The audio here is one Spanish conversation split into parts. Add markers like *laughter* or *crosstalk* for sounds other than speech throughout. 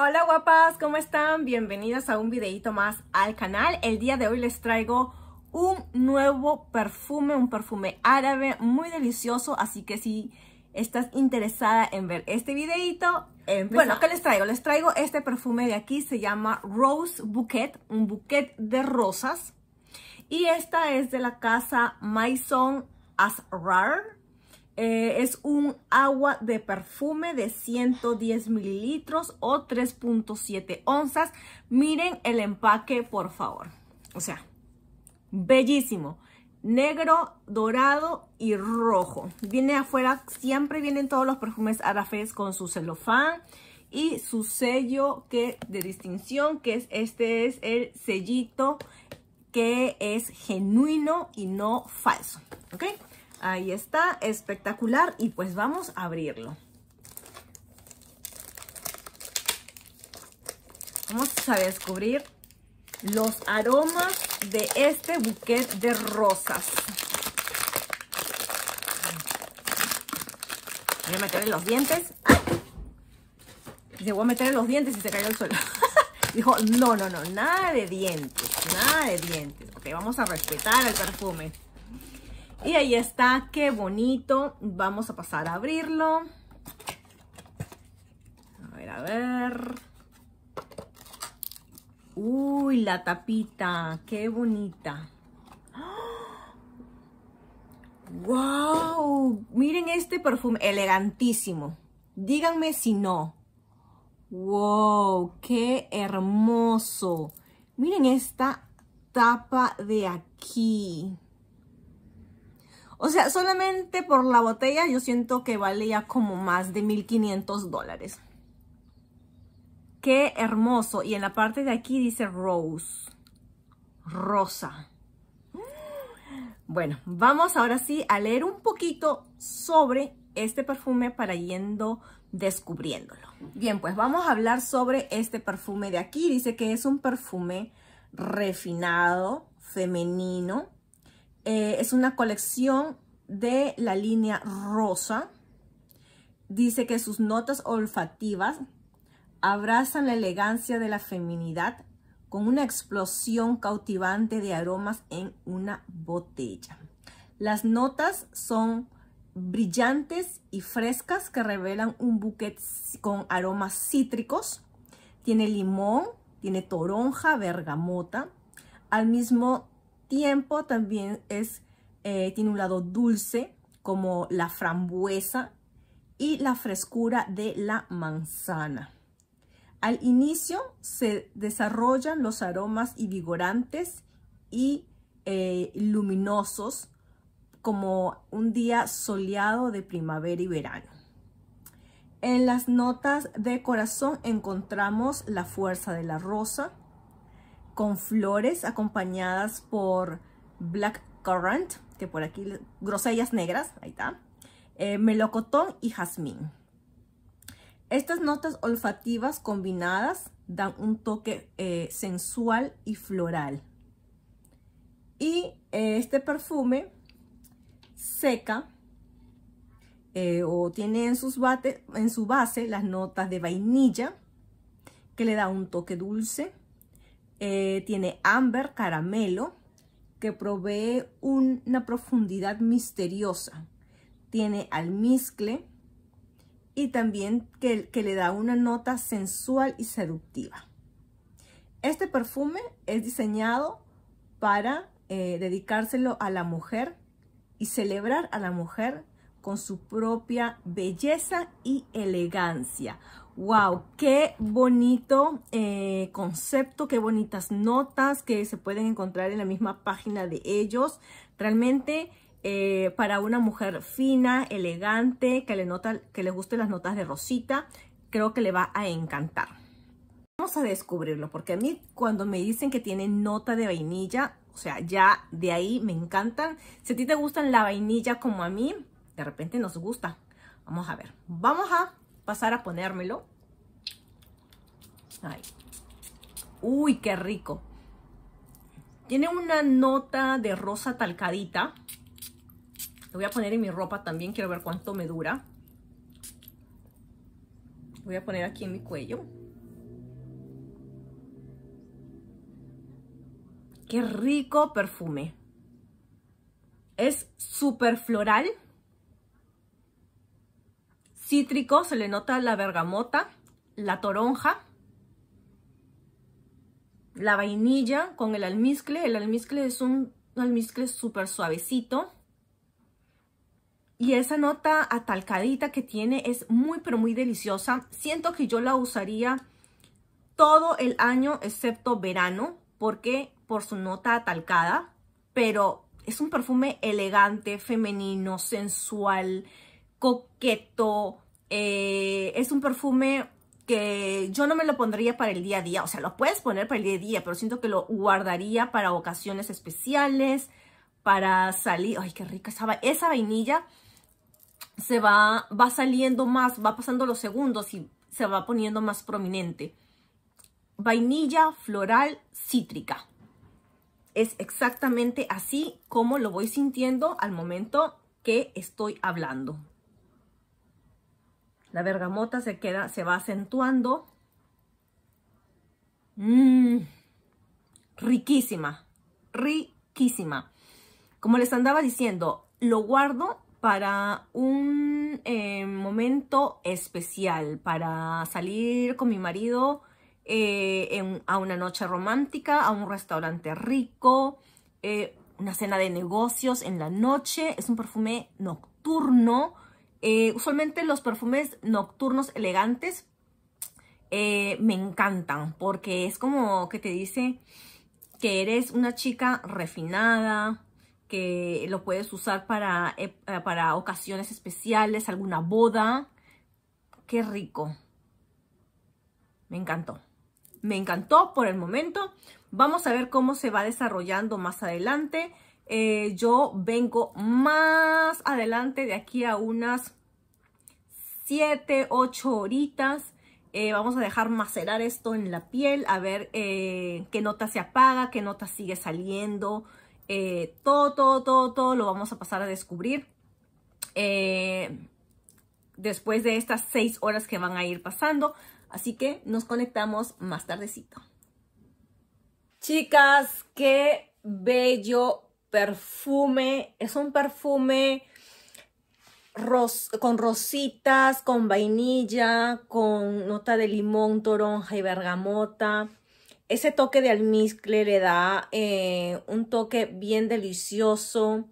Hola guapas, ¿cómo están? Bienvenidas a un videito más al canal. El día de hoy les traigo un nuevo perfume, un perfume árabe muy delicioso, así que si estás interesada en ver este videito, bueno, ¿qué les traigo? Les traigo este perfume de aquí, se llama Rose Bouquet, un bouquet de rosas. Y esta es de la casa Maison Asrar eh, es un agua de perfume de 110 mililitros o 3.7 onzas. Miren el empaque, por favor. O sea, bellísimo. Negro, dorado y rojo. Viene afuera, siempre vienen todos los perfumes Arafés con su celofán y su sello que, de distinción, que es este es el sellito que es genuino y no falso. ¿Ok? Ahí está, espectacular. Y pues vamos a abrirlo. Vamos a descubrir los aromas de este buquet de rosas. Voy a meterle los dientes. ¡Ay! voy a meter los dientes y se cayó el suelo. *laughs* Dijo, no, no, no, nada de dientes, nada de dientes. Ok, vamos a respetar el perfume. Y ahí está, qué bonito. Vamos a pasar a abrirlo. A ver, a ver. Uy, la tapita, qué bonita. ¡Wow! Miren este perfume, elegantísimo. Díganme si no. ¡Wow! ¡Qué hermoso! Miren esta tapa de aquí. O sea, solamente por la botella yo siento que valía como más de 1500 dólares. Qué hermoso. Y en la parte de aquí dice Rose. Rosa. Bueno, vamos ahora sí a leer un poquito sobre este perfume para yendo descubriéndolo. Bien, pues vamos a hablar sobre este perfume de aquí. Dice que es un perfume refinado, femenino, eh, es una colección de la línea rosa. Dice que sus notas olfativas abrazan la elegancia de la feminidad con una explosión cautivante de aromas en una botella. Las notas son brillantes y frescas que revelan un buquete con aromas cítricos. Tiene limón, tiene toronja, bergamota. Al mismo tiempo también es, eh, tiene un lado dulce, como la frambuesa y la frescura de la manzana. Al inicio se desarrollan los aromas y vigorantes y eh, luminosos como un día soleado de primavera y verano. En las notas de corazón encontramos la fuerza de la rosa, con flores acompañadas por black currant, que por aquí, grosellas negras, ahí está, eh, melocotón y jazmín. Estas notas olfativas combinadas dan un toque eh, sensual y floral. Y eh, este perfume seca o tiene en, sus en su base las notas de vainilla que le da un toque dulce, eh, tiene amber caramelo que provee una profundidad misteriosa. Tiene almizcle y también que, le da una nota sensual y seductiva. Este perfume es diseñado para eh, dedicárselo a la mujer y celebrar a la mujer con su propia belleza y elegancia. ¡Wow! ¡Qué bonito eh, concepto! ¡Qué bonitas notas que se pueden encontrar en la misma página de ellos! Realmente eh, para una mujer fina, elegante, que le, nota, que le gusten las notas de rosita, creo que le va a encantar. Vamos a descubrirlo, porque a mí cuando me dicen que tiene nota de vainilla, o sea, ya de ahí me encantan. Si a ti te gustan la vainilla como a mí, de repente nos gusta. Vamos a ver. Vamos a pasar a ponérmelo. Uy, qué rico. Tiene una nota de rosa talcadita. Lo voy a poner en mi ropa también. Quiero ver cuánto me dura. voy a poner aquí en mi cuello. Qué rico perfume. Es súper floral. Cítrico, se le nota la bergamota, la toronja, la vainilla con el almizcle. El almizcle es un, almizcle súper suavecito. Y esa nota atalcadita que tiene es muy, pero muy deliciosa. Siento que yo la usaría todo el año excepto verano. porque Por su nota atalcada. Pero es un perfume elegante, femenino, sensual, coqueto. Eh, es un perfume que yo no me lo pondría para el día a día. O sea, lo puedes poner para el día a día, pero siento que lo guardaría para ocasiones especiales, para salir. Ay, qué rica esa, esa vainilla. Se va, va saliendo más, va pasando los segundos y se va poniendo más prominente. Vainilla floral cítrica. Es exactamente así como lo voy sintiendo al momento que estoy hablando. La bergamota se queda, se va acentuando. Mm, riquísima, riquísima. Como les andaba diciendo, lo guardo para un eh, momento especial, para salir con mi marido eh, a una noche romántica, a un restaurante rico, eh, una cena de negocios en la noche. Es un perfume nocturno eh, usualmente los perfumes nocturnos elegantes eh, me encantan porque es como que te dice que eres una chica refinada, que lo puedes usar para, eh, para ocasiones especiales, alguna boda. Qué rico. Me encantó. Me encantó por el momento. Vamos a ver cómo se va desarrollando más adelante. Eh, yo vengo más adelante de aquí a unas 7, 8 horitas. Eh, vamos a dejar macerar esto en la piel, a ver eh, qué nota se apaga, qué nota sigue saliendo. todo, todo, todo, todo lo vamos a pasar a descubrir después de estas 6 horas que van a ir pasando. Así que nos conectamos más tardecito. Chicas, qué bello perfume, es un perfume con rositas, con vainilla, con nota de limón, toronja y bergamota. Ese toque de almizcle le da eh, un toque bien delicioso.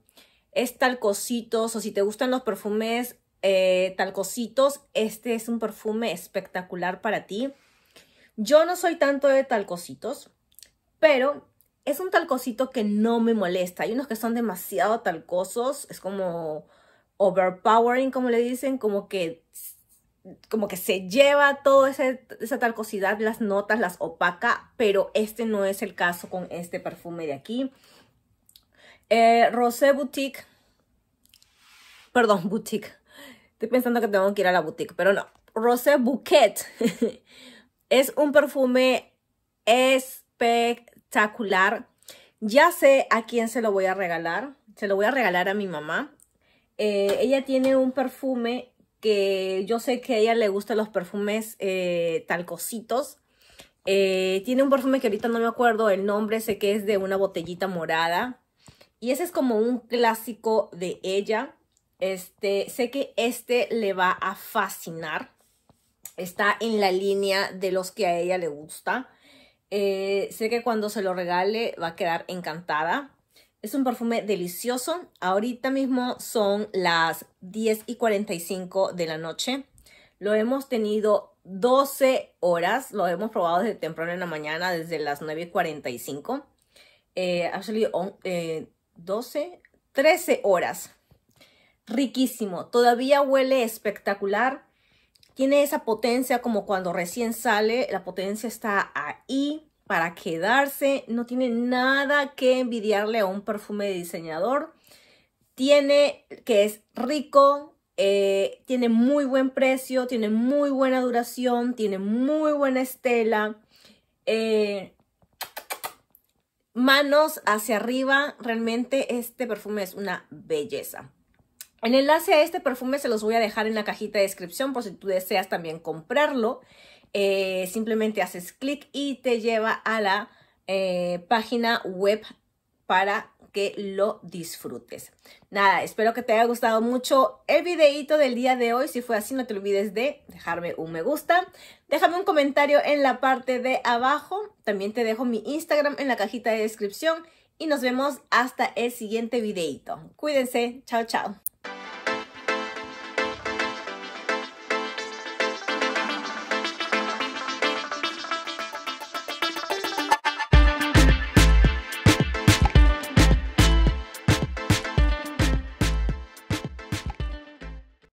Es talcositos, o si te gustan los perfumes eh, talcositos, este es un perfume espectacular para ti. Yo no soy tanto de talcositos, pero es un talcosito que no me molesta. Hay unos que son demasiado talcosos, es como overpowering, como le dicen, como que como que se lleva toda esa talcosidad, las notas, las opaca, pero este no es el caso con este perfume de aquí. Eh, Rosé Boutique, perdón, Boutique, estoy pensando que tengo que ir a la boutique, pero no. Rosé Bouquet *laughs* es un perfume espectacular espectacular. Ya sé a quién se lo voy a regalar. Se lo voy a regalar a mi mamá. Eh, ella tiene un perfume que yo sé que a ella le gustan los perfumes eh, talcositos. Eh, tiene un perfume que ahorita no me acuerdo el nombre, sé que es de una botellita morada. Y ese es como un clásico de ella. Este, sé que este le va a fascinar. Está en la línea de los que a ella le gusta. Eh, sé que cuando se lo regale va a quedar encantada. Es un perfume delicioso. Ahorita mismo son las 10 y 45 de la noche. Lo hemos tenido 12 horas. Lo hemos probado desde temprano en la mañana, desde las 9 y 45. Eh, actually, 12, 13 horas. Riquísimo. Todavía huele espectacular. Tiene esa potencia como cuando recién sale, la potencia está ahí para quedarse, no tiene nada que envidiarle a un perfume de diseñador. Tiene que es rico, eh, tiene muy buen precio, tiene muy buena duración, tiene muy buena estela. Eh, manos hacia arriba, realmente este perfume es una belleza enlace a este perfume se los voy a dejar en la cajita de descripción por si tú deseas también comprarlo. Eh, simplemente haces clic y te lleva a la eh, página web para que lo disfrutes. Nada, espero que te haya gustado mucho el videito del día de hoy. Si fue así, no te olvides de dejarme un me gusta. Déjame un comentario en la parte de abajo. También te dejo mi Instagram en la cajita de descripción. Y nos vemos hasta el siguiente videito. Cuídense. Chao, chao.